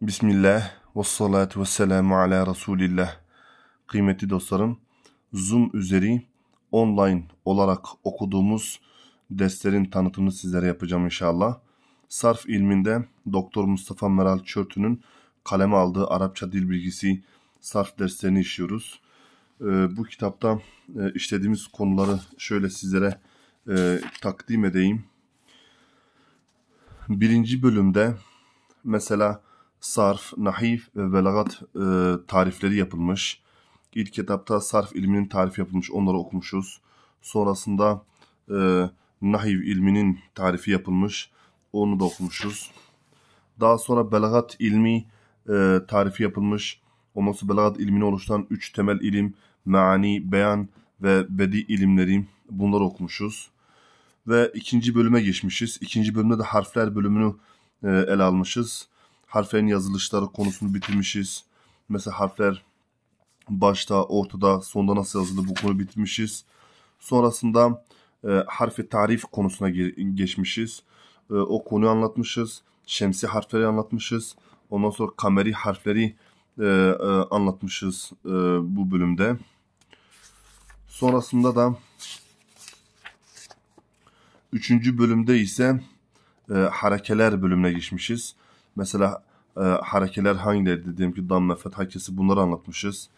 Bismillah ve salatu ve selamu ala Resulillah. Kıymetli dostlarım, Zoom üzeri online olarak okuduğumuz derslerin tanıtımını sizlere yapacağım inşallah. Sarf ilminde Doktor Mustafa Meral Çörtü'nün kaleme aldığı Arapça dil bilgisi sarf derslerini işliyoruz. Ee, bu kitapta e, işlediğimiz konuları şöyle sizlere e, takdim edeyim. Birinci bölümde mesela sarf, nahif ve belagat e, tarifleri yapılmış. İlk kitapta sarf ilminin tarifi yapılmış, onları okumuşuz. Sonrasında e, nahiv ilminin tarifi yapılmış, onu da okumuşuz. Daha sonra belagat ilmi e, tarifi yapılmış. Ondan sonra belagat ilmini oluşturan üç temel ilim, meani, beyan ve bedi ilimleri bunları okumuşuz. Ve ikinci bölüme geçmişiz. İkinci bölümde de harfler bölümünü e, ele almışız harflerin yazılışları konusunu bitirmişiz. Mesela harfler başta, ortada, sonda nasıl yazıldı bu konu bitirmişiz. Sonrasında e, harfi tarif konusuna geçmişiz. E, o konuyu anlatmışız. Şemsi harfleri anlatmışız. Ondan sonra kameri harfleri e, e, anlatmışız e, bu bölümde. Sonrasında da üçüncü bölümde ise e, harekeler bölümüne geçmişiz. Mesela e, harekeler hangileri dediğim ki dam fetha kesip bunları anlatmışız.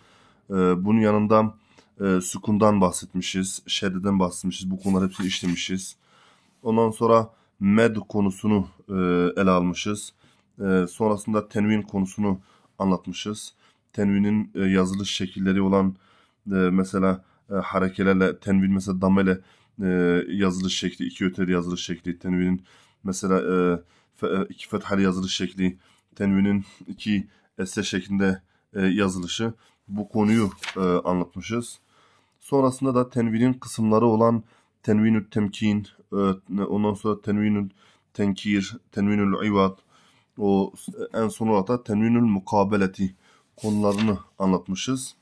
E, bunun yanında e, sukundan bahsetmişiz, şeddeden bahsetmişiz. Bu konular hepsini işlemişiz. Ondan sonra med konusunu e, ele almışız. E, sonrasında tenvin konusunu anlatmışız. Tenvinin e, yazılış şekilleri olan e, mesela e, harekelerle tenvin mesela damele e, yazılış şekli, iki öteli yazılış şekli, tenvinin mesela e, e, iki fethali yazılış şekli, tenvinin iki esre şeklinde e, yazılışı bu konuyu e, anlatmışız. Sonrasında da tenvinin kısımları olan tenvinü temkin, e, ondan sonra tenvinü tenkir, tenvinül ivad, o en son olarak da tenvinül mukabeleti konularını anlatmışız.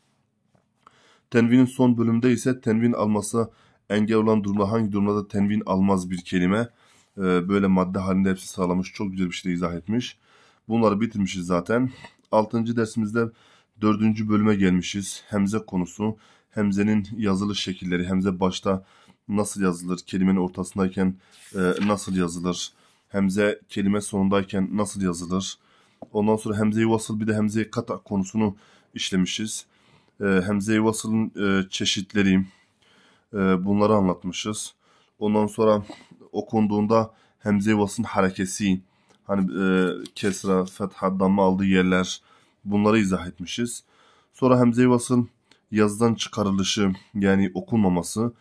Tenvinin son bölümünde ise tenvin alması engel olan durumda hangi durumda da tenvin almaz bir kelime. Ee, böyle madde halinde hepsi sağlamış. Çok güzel bir şekilde izah etmiş. Bunları bitirmişiz zaten. 6. dersimizde 4. bölüme gelmişiz. Hemze konusu. Hemzenin yazılış şekilleri. Hemze başta nasıl yazılır? Kelimenin ortasındayken e, nasıl yazılır? Hemze kelime sonundayken nasıl yazılır? Ondan sonra hemze-i vasıl bir de hemze-i kata konusunu işlemişiz. E, hemze-i vasılın e, çeşitleri bunları anlatmışız. Ondan sonra okunduğunda hemze vasın harekesi hani e, kesra, fetha, damla aldığı yerler bunları izah etmişiz. Sonra hemze vasın yazıdan çıkarılışı yani okunmaması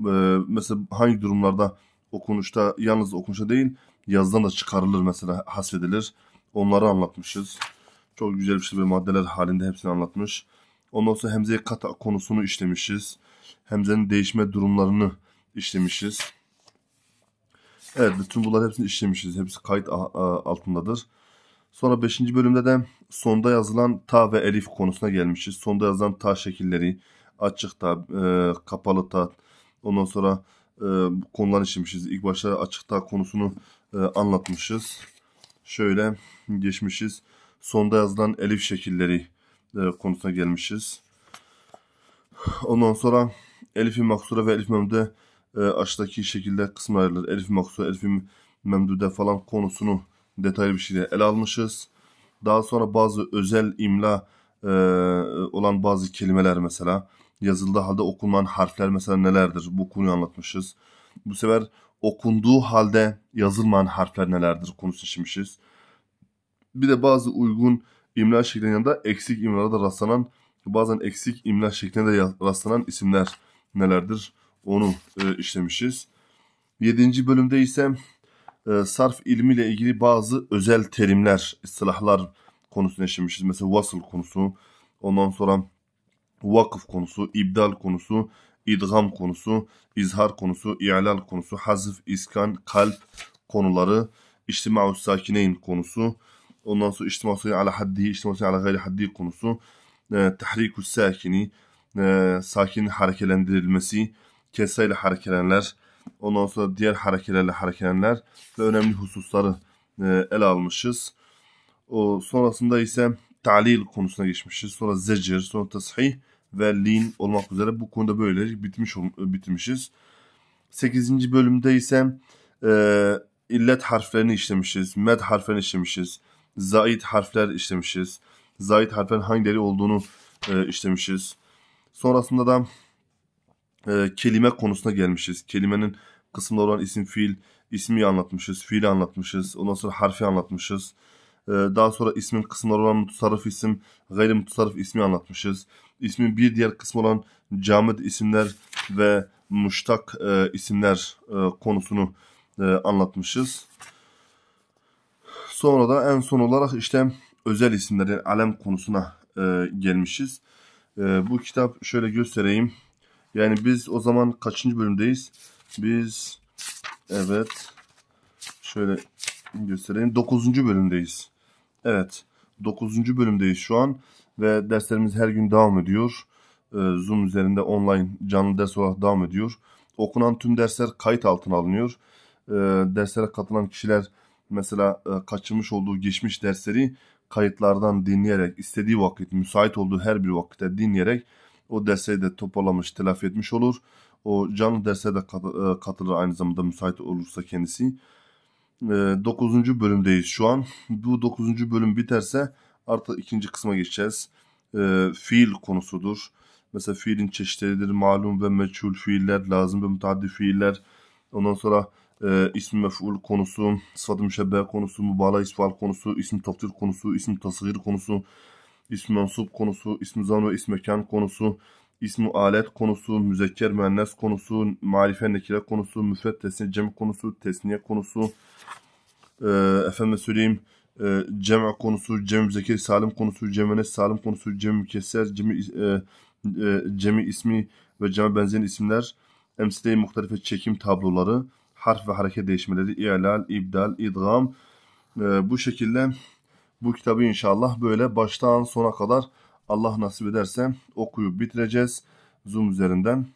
e, mesela hangi durumlarda okunuşta yalnız okunuşta değil yazdan da çıkarılır mesela hasfedilir. Onları anlatmışız. Çok güzel bir şey ve maddeler halinde hepsini anlatmış. Ondan sonra hemze kata konusunu işlemişiz. Hemzenin değişme durumlarını işlemişiz. Evet bütün bunların hepsini işlemişiz. Hepsi kayıt altındadır. Sonra 5. bölümde de sonda yazılan ta ve elif konusuna gelmişiz. Sonda yazılan ta şekilleri, açık ta, e, kapalı ta, ondan sonra e, konular işlemişiz. İlk başta açık ta konusunu e, anlatmışız. Şöyle geçmişiz. Sonda yazılan elif şekilleri e, konusuna gelmişiz. Ondan sonra elif-i maksure ve elif-i memde e, aşağıdaki şekilde kısmı ayrılır. Elif maksu, elif memdude falan konusunu detaylı bir şekilde ele almışız. Daha sonra bazı özel imla e, olan bazı kelimeler mesela yazıldığı halde okunan harfler mesela nelerdir? Bu konuyu anlatmışız. Bu sefer okunduğu halde yazılmayan harfler nelerdir konusunu işlemişiz. Bir de bazı uygun imla şeklinin yanında eksik imlara da rastlanan bazen eksik imla şeklinde de rastlanan isimler nelerdir? onu e, işlemişiz. 7. bölümde ise e, sarf ilmiyle ilgili bazı özel terimler, istilahlar konusunu işlemişiz. Mesela vasıl konusu, ondan sonra vakıf konusu, ibdal konusu, idgam konusu, izhar konusu, i'lal konusu, hazif, iskan, kalp konuları, içtima'u sakineyn konusu, ondan sonra içtima'u sakineyn ala haddi, içtima'u sakineyn ala gayri haddi konusu, e, tahrikü sakini, e, sakin hareketlendirilmesi, keseyle harekelenler, ondan sonra diğer harekelerle harekelenler ve önemli hususları e, ele almışız. O sonrasında ise talil konusuna geçmişiz. Sonra zecir, sonra tasih ve lin olmak üzere bu konuda böyle bitmiş bitmişiz. 8. bölümde ise e, illet harflerini işlemişiz, med harflerini işlemişiz, zait harfler işlemişiz, zait harflerin hangileri olduğunu e, işlemişiz. Sonrasında da e, kelime konusuna gelmişiz. Kelimenin kısımları olan isim fiil, ismi anlatmışız, fiili anlatmışız. Ondan sonra harfi anlatmışız. E, daha sonra ismin kısımları olan mutasarrıf isim, gayri mutasarrıf ismi anlatmışız. İsmin bir diğer kısmı olan camid isimler ve muştak e, isimler e, konusunu e, anlatmışız. Sonra da en son olarak işte özel isimlerin yani alem konusuna e, gelmişiz. E, bu kitap şöyle göstereyim. Yani biz o zaman kaçıncı bölümdeyiz? Biz evet şöyle göstereyim. 9. bölümdeyiz. Evet 9. bölümdeyiz şu an ve derslerimiz her gün devam ediyor. Ee, Zoom üzerinde online canlı ders olarak devam ediyor. Okunan tüm dersler kayıt altına alınıyor. Ee, derslere katılan kişiler mesela e, kaçırmış olduğu geçmiş dersleri kayıtlardan dinleyerek istediği vakit müsait olduğu her bir vakitte dinleyerek o derseyi de toparlamış, telafi etmiş olur. O canlı derse de e, katılır aynı zamanda müsait olursa kendisi. 9. E, bölümdeyiz şu an. Bu 9. bölüm biterse artık ikinci kısma geçeceğiz. E, fiil konusudur. Mesela fiilin çeşitleridir. Malum ve meçhul fiiller, lazım ve müteaddi fiiller. Ondan sonra e, ismi mef'ul konusu, sıfat-ı konusu, mübala isfal konusu, isim taftir konusu, isim tasgir konusu, ismi mensup konusu, ismi zan ve ismi mekan konusu, ismi alet konusu, müzekker müennes konusu, marife nekire konusu, müfret tesniye cem konusu, tesniye konusu, e, efendim söyleyeyim, e, cem konusu, cem müzekker salim konusu, cem salim konusu, cem mükesser, cem, e, e, cemi ismi ve cem benzeyen isimler, emsile-i muhtarife çekim tabloları, harf ve hareket değişmeleri, i'lal, ibdal, idgam, e, bu şekilde bu kitabı inşallah böyle baştan sona kadar Allah nasip ederse okuyup bitireceğiz. Zoom üzerinden.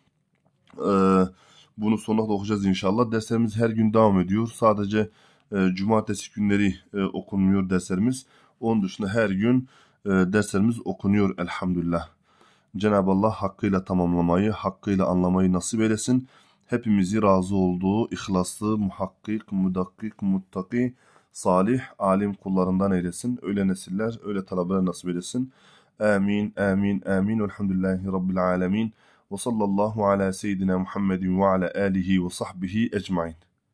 Ee, bunu sonuna da okuyacağız inşallah. Derslerimiz her gün devam ediyor. Sadece e, cumartesi günleri e, okunmuyor derslerimiz. Onun dışında her gün e, derslerimiz okunuyor elhamdülillah. Cenab-ı Allah hakkıyla tamamlamayı, hakkıyla anlamayı nasip eylesin. Hepimizi razı olduğu, ihlaslı, muhakkik, mudakkik, muttaki, salih, alim kullarından eylesin. Öyle nesiller, öyle talebeler nasip eylesin. Amin, amin, amin. Velhamdülillahi Rabbil alemin. Ve sallallahu ala seyyidina Muhammedin ve ala alihi ve sahbihi ecmain.